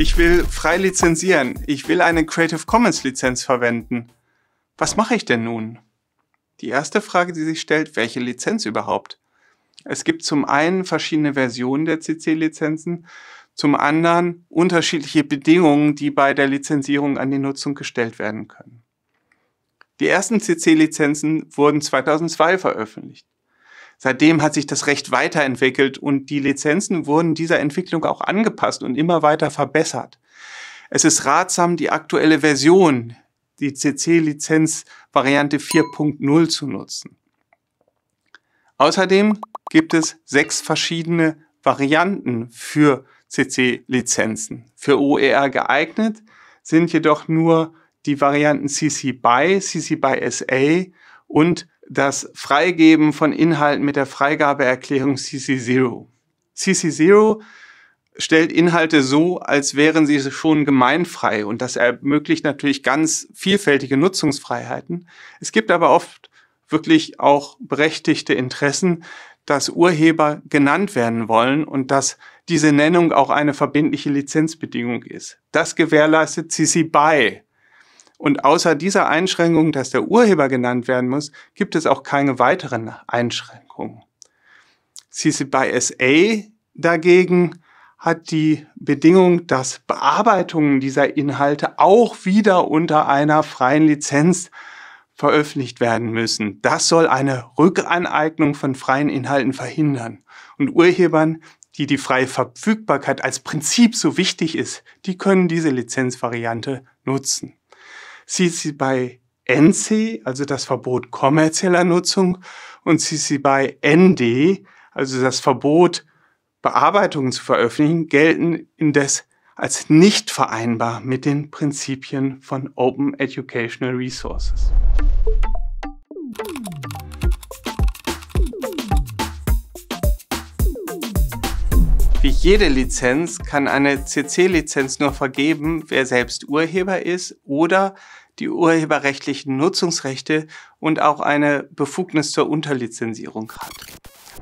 Ich will frei lizenzieren. Ich will eine Creative Commons Lizenz verwenden. Was mache ich denn nun? Die erste Frage, die sich stellt, welche Lizenz überhaupt? Es gibt zum einen verschiedene Versionen der CC-Lizenzen, zum anderen unterschiedliche Bedingungen, die bei der Lizenzierung an die Nutzung gestellt werden können. Die ersten CC-Lizenzen wurden 2002 veröffentlicht. Seitdem hat sich das Recht weiterentwickelt und die Lizenzen wurden dieser Entwicklung auch angepasst und immer weiter verbessert. Es ist ratsam, die aktuelle Version, die CC-Lizenz-Variante 4.0 zu nutzen. Außerdem gibt es sechs verschiedene Varianten für CC-Lizenzen. Für OER geeignet sind jedoch nur die Varianten CC BY, CC BY SA und das Freigeben von Inhalten mit der Freigabeerklärung CC0. CC0 stellt Inhalte so, als wären sie schon gemeinfrei und das ermöglicht natürlich ganz vielfältige Nutzungsfreiheiten. Es gibt aber oft wirklich auch berechtigte Interessen, dass Urheber genannt werden wollen und dass diese Nennung auch eine verbindliche Lizenzbedingung ist. Das gewährleistet CC BY und außer dieser Einschränkung, dass der Urheber genannt werden muss, gibt es auch keine weiteren Einschränkungen. CC by SA dagegen hat die Bedingung, dass Bearbeitungen dieser Inhalte auch wieder unter einer freien Lizenz veröffentlicht werden müssen. Das soll eine Rückaneignung von freien Inhalten verhindern. Und Urhebern, die die freie Verfügbarkeit als Prinzip so wichtig ist, die können diese Lizenzvariante nutzen sieht sie bei NC, also das Verbot kommerzieller Nutzung, und sieht sie bei ND, also das Verbot Bearbeitungen zu veröffentlichen, gelten indes als nicht vereinbar mit den Prinzipien von Open Educational Resources. Wie jede Lizenz kann eine CC-Lizenz nur vergeben, wer selbst Urheber ist oder die urheberrechtlichen Nutzungsrechte und auch eine Befugnis zur Unterlizenzierung hat.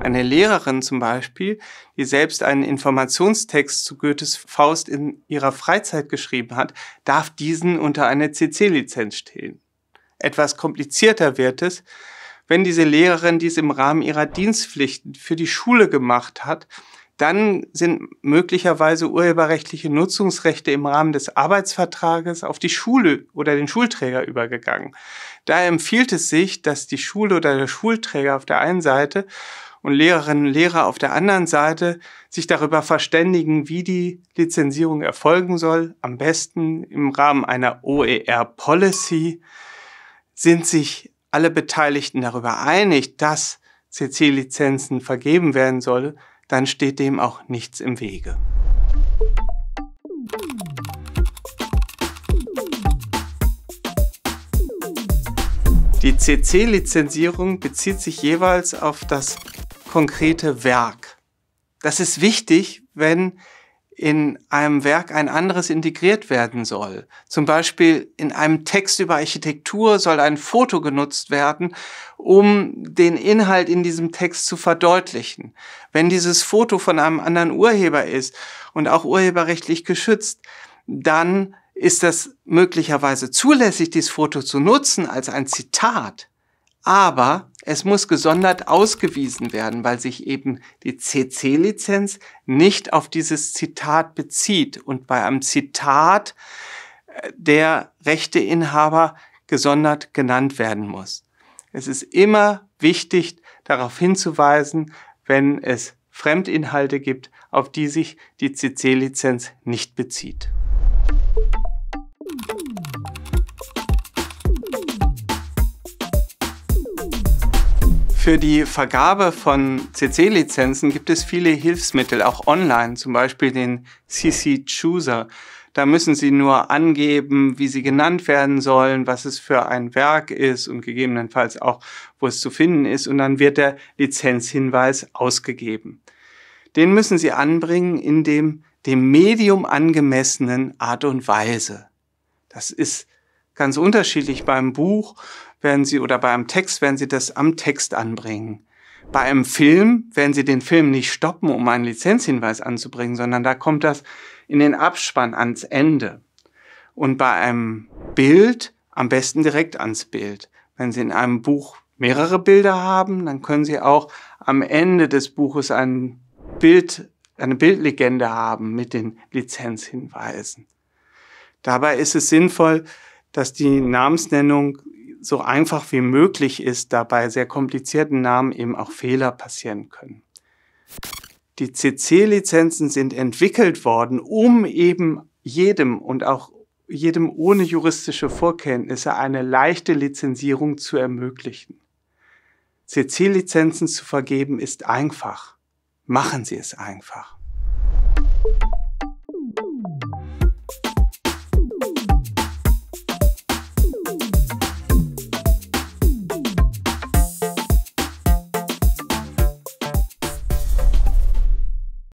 Eine Lehrerin zum Beispiel, die selbst einen Informationstext zu Goethes Faust in ihrer Freizeit geschrieben hat, darf diesen unter einer CC-Lizenz stehen. Etwas komplizierter wird es, wenn diese Lehrerin dies im Rahmen ihrer Dienstpflichten für die Schule gemacht hat dann sind möglicherweise urheberrechtliche Nutzungsrechte im Rahmen des Arbeitsvertrages auf die Schule oder den Schulträger übergegangen. Daher empfiehlt es sich, dass die Schule oder der Schulträger auf der einen Seite und Lehrerinnen und Lehrer auf der anderen Seite sich darüber verständigen, wie die Lizenzierung erfolgen soll. Am besten im Rahmen einer OER-Policy sind sich alle Beteiligten darüber einig, dass CC-Lizenzen vergeben werden sollen dann steht dem auch nichts im Wege. Die CC-Lizenzierung bezieht sich jeweils auf das konkrete Werk. Das ist wichtig, wenn in einem Werk ein anderes integriert werden soll. Zum Beispiel in einem Text über Architektur soll ein Foto genutzt werden, um den Inhalt in diesem Text zu verdeutlichen. Wenn dieses Foto von einem anderen Urheber ist und auch urheberrechtlich geschützt, dann ist das möglicherweise zulässig, dieses Foto zu nutzen als ein Zitat. Aber es muss gesondert ausgewiesen werden, weil sich eben die CC-Lizenz nicht auf dieses Zitat bezieht und bei einem Zitat äh, der Rechteinhaber gesondert genannt werden muss. Es ist immer wichtig, darauf hinzuweisen, wenn es Fremdinhalte gibt, auf die sich die CC-Lizenz nicht bezieht. Für die Vergabe von CC-Lizenzen gibt es viele Hilfsmittel, auch online, zum Beispiel den CC Chooser. Da müssen Sie nur angeben, wie Sie genannt werden sollen, was es für ein Werk ist und gegebenenfalls auch, wo es zu finden ist. Und dann wird der Lizenzhinweis ausgegeben. Den müssen Sie anbringen in dem dem Medium angemessenen Art und Weise. Das ist ganz unterschiedlich beim Buch werden Sie oder bei einem Text werden Sie das am Text anbringen. Bei einem Film werden Sie den Film nicht stoppen, um einen Lizenzhinweis anzubringen, sondern da kommt das in den Abspann ans Ende. Und bei einem Bild am besten direkt ans Bild. Wenn Sie in einem Buch mehrere Bilder haben, dann können Sie auch am Ende des Buches ein Bild, eine Bildlegende haben mit den Lizenzhinweisen. Dabei ist es sinnvoll, dass die Namensnennung so einfach wie möglich ist, da bei sehr komplizierten Namen eben auch Fehler passieren können. Die CC-Lizenzen sind entwickelt worden, um eben jedem und auch jedem ohne juristische Vorkenntnisse eine leichte Lizenzierung zu ermöglichen. CC-Lizenzen zu vergeben ist einfach. Machen Sie es einfach.